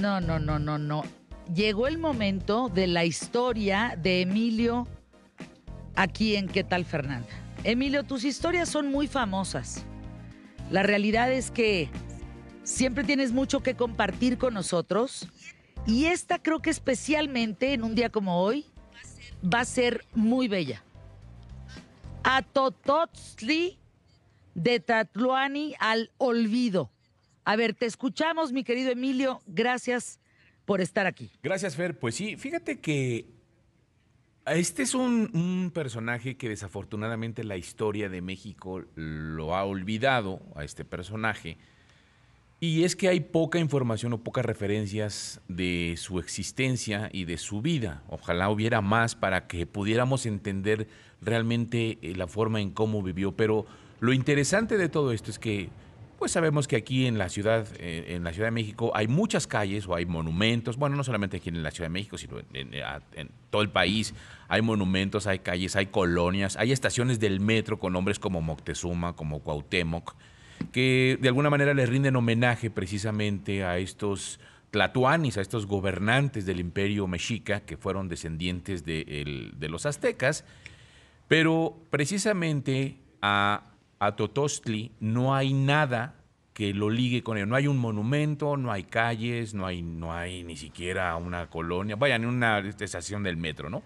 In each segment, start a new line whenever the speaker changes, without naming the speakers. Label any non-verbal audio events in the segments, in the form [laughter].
No, no, no, no, no. Llegó el momento de la historia de Emilio aquí en ¿Qué tal Fernanda? Emilio, tus historias son muy famosas. La realidad es que siempre tienes mucho que compartir con nosotros y esta creo que especialmente en un día como hoy va a ser muy bella. A Tototzli de Tatluani al olvido. A ver, te escuchamos, mi querido Emilio. Gracias por estar aquí.
Gracias, Fer. Pues sí, fíjate que este es un, un, personaje que desafortunadamente la historia de México lo ha olvidado a este personaje. Y es que hay poca información o pocas referencias de su existencia y de su vida. Ojalá hubiera más para que pudiéramos entender realmente eh, la forma en cómo vivió. Pero lo interesante de todo esto es que pues sabemos que aquí en la ciudad, eh, en la Ciudad de México, hay muchas calles o hay monumentos. Bueno, no solamente aquí en la Ciudad de México, sino en, todo el país. Hay monumentos, hay calles, hay colonias, hay estaciones del metro con nombres como Moctezuma, como Cuauhtémoc, que de alguna manera le rinden homenaje precisamente a estos tlatuanis, a estos gobernantes del Imperio Mexica que fueron descendientes de los aztecas. Pero precisamente a a Totostli no hay nada que lo ligue con él. No hay un monumento, no hay calles, no hay, no hay ni siquiera una colonia, vaya ni una estación del metro, ¿no?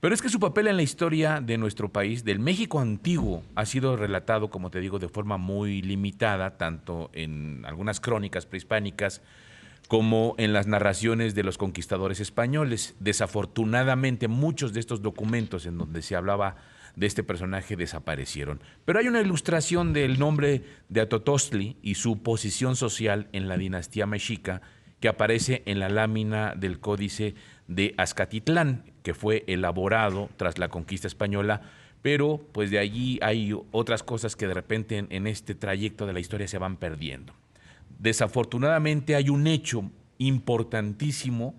Pero es que su papel en la historia de nuestro país, del México antiguo, ha sido relatado, como te digo, de forma muy limitada, tanto en algunas crónicas prehispánicas como en las narraciones de los conquistadores españoles. Desafortunadamente, muchos de estos documentos en donde se hablaba de este personaje desaparecieron. Pero hay una ilustración del nombre de Atotostli y su posición social en la dinastía mexica que aparece en la lámina del códice de Azcatitlán, que fue elaborado tras la conquista española, pero pues de allí hay otras cosas que de repente en, este trayecto de la historia se van perdiendo. Desafortunadamente hay un hecho importantísimo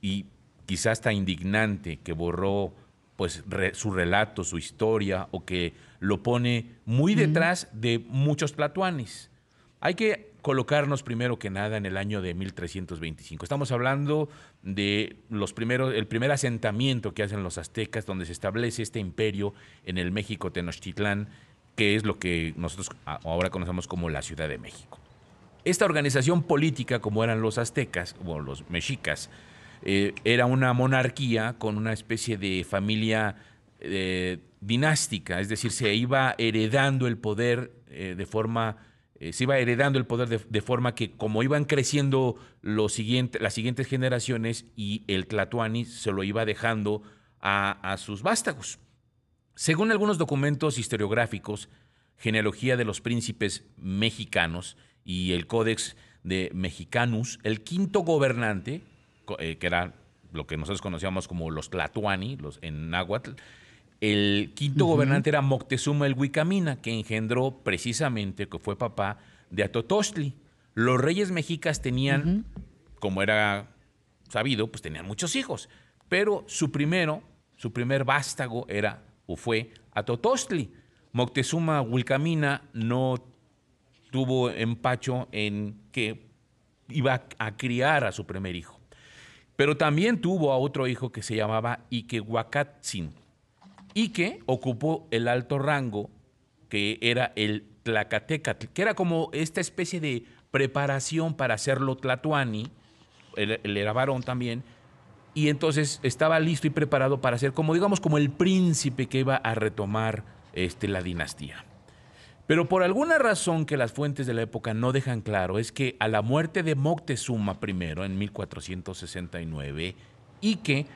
y quizás hasta indignante que borró pues su relato, su historia, o que lo pone muy detrás de muchos platuanes. Hay que colocarnos primero que nada en el año de 1325. Estamos hablando de los primeros, el primer asentamiento que hacen los aztecas, donde se establece este imperio en el México Tenochtitlán, que es lo que nosotros ahora conocemos como la Ciudad de México. Esta organización política, como eran los aztecas o los mexicas, eh, era una monarquía con una especie de familia eh, dinástica, es decir, se iba heredando el poder eh, de forma... se iba heredando el poder de, forma que como iban creciendo las siguientes generaciones y el Tlatuanis se lo iba dejando a sus vástagos. Según algunos documentos historiográficos, Genealogía de los Príncipes Mexicanos y el Códex de Mexicanus, el quinto gobernante eh, que era lo que nosotros conocíamos como los Tlatuani, los en náhuatl, el quinto gobernante era Moctezuma el Huicamina, que engendró precisamente, que fue papá de Atotostli. Los reyes mexicas tenían, como era sabido, pues tenían muchos hijos, pero su primero, su primer vástago era o fue Atotostli. Moctezuma Huicamina no tuvo empacho en que iba a criar a su primer hijo. Pero también tuvo a otro hijo que se llamaba Ikehuacatzin. Ike ocupó el alto rango que era el Tlacatecatl, que era como esta especie de preparación para hacerlo Tlatuani, él, él, era varón también, y entonces estaba listo y preparado para ser como, digamos, como el príncipe que iba a retomar este, la dinastía. Pero por alguna razón que las fuentes de la época no dejan claro es que a la muerte de Moctezuma I en 1469, que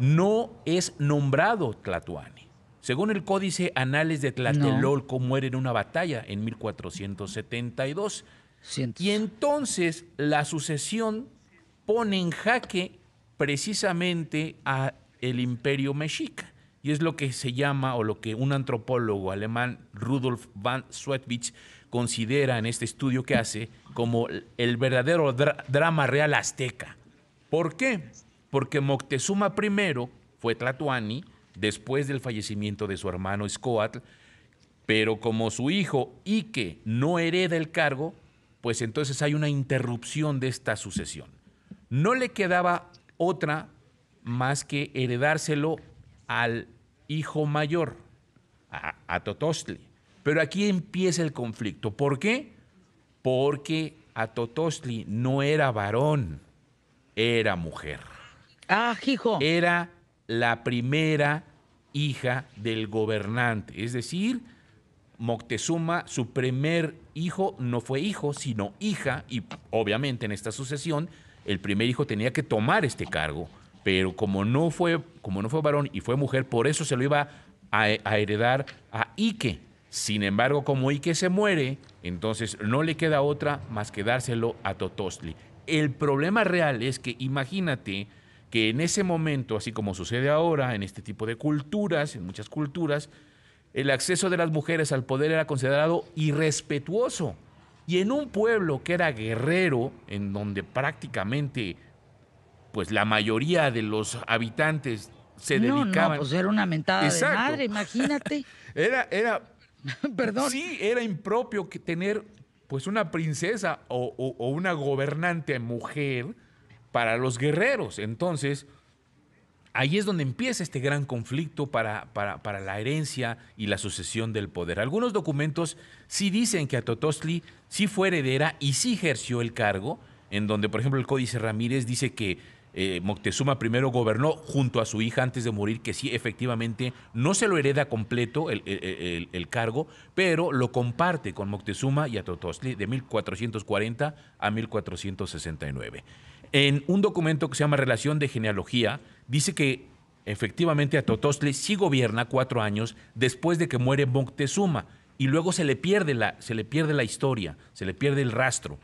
no es nombrado Tlatuani. Según el códice Anales de Tlatelolco, muere en una batalla en 1472. Y entonces la sucesión pone en jaque precisamente a el imperio mexica. Y es lo que se llama o lo que un antropólogo alemán, Rudolf van Swetwich, considera en este estudio que hace como el verdadero drama real azteca. ¿Por qué? Porque Moctezuma I fue Tlatuani después del fallecimiento de su hermano Escoatl, pero como su hijo Ike no hereda el cargo, pues entonces hay una interrupción de esta sucesión. No le quedaba otra más que heredárselo al hijo mayor, a, Totostli. Pero aquí empieza el conflicto. ¿Por qué? Porque a Totostli no era varón, era mujer. Ah, hijo. Era la primera hija del gobernante. Es decir, Moctezuma, su primer hijo no fue hijo, sino hija, y obviamente en esta sucesión, el primer hijo tenía que tomar este cargo pero como no fue, como no fue varón y fue mujer, por eso se lo iba a, heredar a Ike. Sin embargo, como Ike se muere, entonces no le queda otra más que dárselo a Totosli. El problema real es que imagínate que en ese momento, así como sucede ahora en este tipo de culturas, en muchas culturas, el acceso de las mujeres al poder era considerado irrespetuoso. Y en un pueblo que era guerrero, en donde prácticamente pues la mayoría de los habitantes se dedicaban. No, pues era
una mentada de madre, imagínate.
[laughs] era, era. [laughs] Perdón. Sí, era impropio que tener pues una princesa o, una gobernante mujer para los guerreros. Entonces, ahí es donde empieza este gran conflicto para, para, la herencia y la sucesión del poder. Algunos documentos sí dicen que a Totosli sí fue heredera y sí ejerció el cargo, en donde, por ejemplo, el Códice Ramírez dice que eh, Moctezuma primero gobernó junto a su hija antes de morir, que sí, efectivamente, no se lo hereda completo el, cargo, pero lo comparte con Moctezuma y a Totosli de 1440 a 1469. En un documento que se llama Relación de Genealogía, dice que efectivamente a Totosli sí gobierna cuatro años después de que muere Moctezuma, y luego se le pierde la, se le pierde la historia, se le pierde el rastro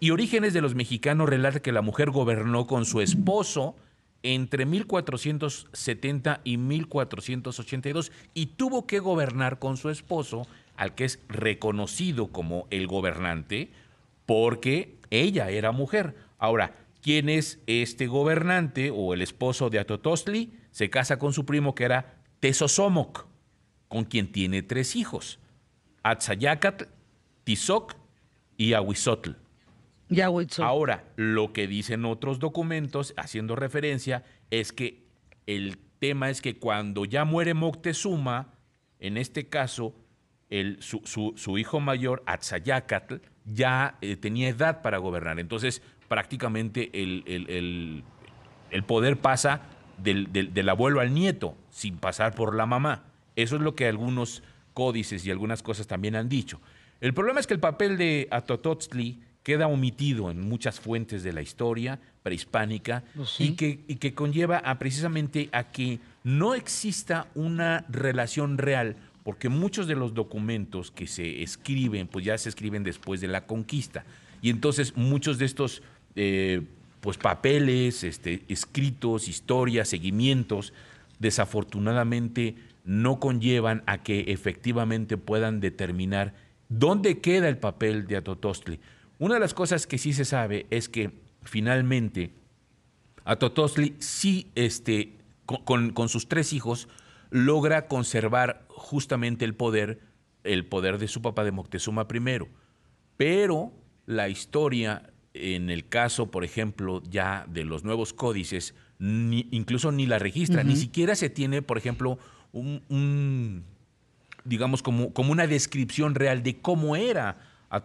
y Orígenes de los Mexicanos relata que la mujer gobernó con su esposo entre 1470 y 1482 y tuvo que gobernar con su esposo, al que es reconocido como el gobernante, porque ella era mujer. Ahora, ¿quién es este gobernante o el esposo de Atotosli? Se casa con su primo que era Tesosomoc, con quien tiene tres hijos, Atzayacatl, Tizoc y Ahuizotl. Ahora, lo que dicen otros documentos, haciendo referencia, es que el tema es que cuando ya muere Moctezuma, en este caso, su, hijo mayor, Atzayacatl, ya eh, tenía edad para gobernar. Entonces, prácticamente el, poder pasa del, del abuelo al nieto, sin pasar por la mamá. Eso es lo que algunos códices y algunas cosas también han dicho. El problema es que el papel de Atototzli queda omitido en muchas fuentes de la historia prehispánica pues y, que, que conlleva a precisamente a que no exista una relación real porque muchos de los documentos que se escriben, pues ya se escriben después de la conquista. Y entonces muchos de estos eh, pues papeles, este, escritos, historias, seguimientos, desafortunadamente no conllevan a que efectivamente puedan determinar dónde queda el papel de Atotostli. Una de las cosas que sí se sabe es que finalmente a Totosli sí, este, con, sus tres hijos, logra conservar justamente el poder, el poder de su papá de Moctezuma I. Pero la historia, en el caso, por ejemplo, ya de los nuevos códices, incluso ni la registra, ni siquiera se tiene, por ejemplo, un, digamos, como, como, una descripción real de cómo era a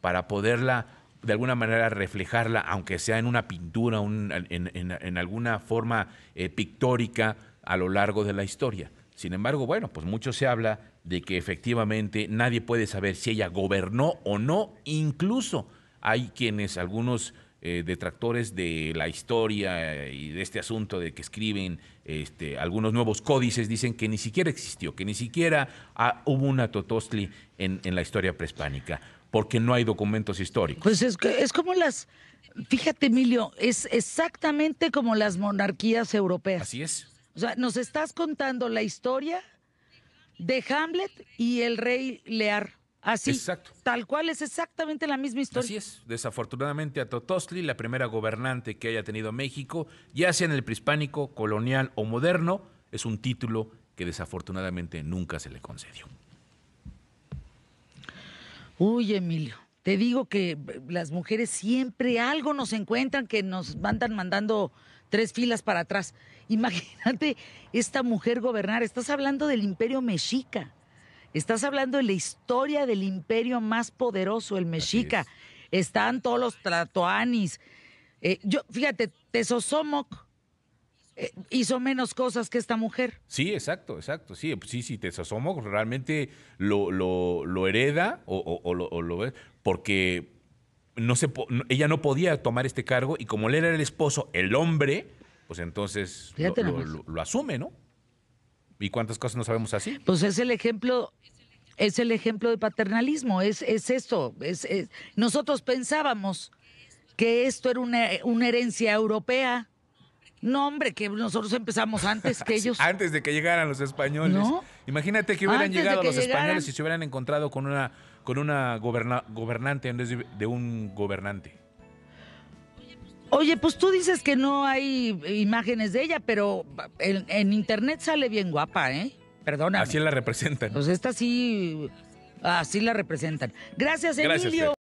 para poderla de alguna manera reflejarla, aunque sea en una pintura, en, alguna forma eh, pictórica a lo largo de la historia. Sin embargo, bueno, pues mucho se habla de que efectivamente nadie puede saber si ella gobernó o no, incluso hay quienes, algunos eh, detractores de la historia eh, y de este asunto de que escriben este, algunos nuevos códices, dicen que ni siquiera existió, que ni siquiera ah, hubo una Totostli en, en la historia prehispánica porque no hay documentos históricos. Pues es, como las,
fíjate Emilio, es exactamente como las monarquías europeas. Así es. O sea, nos estás contando la historia de Hamlet y el rey Lear. Así, Exacto. tal cual es exactamente la misma historia. Así es.
Desafortunadamente, a Totosli, la primera gobernante que haya tenido México, ya sea en el prehispánico, colonial o moderno, es un título que desafortunadamente nunca se le concedió.
Uy, Emilio, te digo que eh, las mujeres siempre algo nos encuentran que nos andan mandando tres filas para atrás. [laughs] Imagínate esta mujer gobernar. Estás hablando del imperio mexica. Estás hablando de la historia del imperio más poderoso, el mexica. Están todos los tratoanis. Eh, yo, fíjate, Tesosomoc eh, hizo menos cosas que esta mujer.
Sí, exacto, exacto. Sí, sí, sí, te asomo, realmente lo, hereda o, lo ve porque no se ella no podía tomar este cargo y como él era el esposo, el hombre, pues entonces lo, asume, ¿no? ¿Y cuántas cosas no sabemos así?
Pues es el ejemplo, es el ejemplo de paternalismo, es, es esto. nosotros pensábamos que esto era una herencia europea no, hombre, que nosotros empezamos antes que [laughs] ellos. antes
de que llegaran los españoles. Imagínate que hubieran llegado los españoles y se hubieran encontrado con una, con una gobernante en vez de un gobernante.
Oye, pues tú dices que no hay imágenes de ella, pero en, internet sale bien guapa, ¿eh? Perdona. Así la
representan. Pues esta
sí, así la representan. Gracias, Emilio.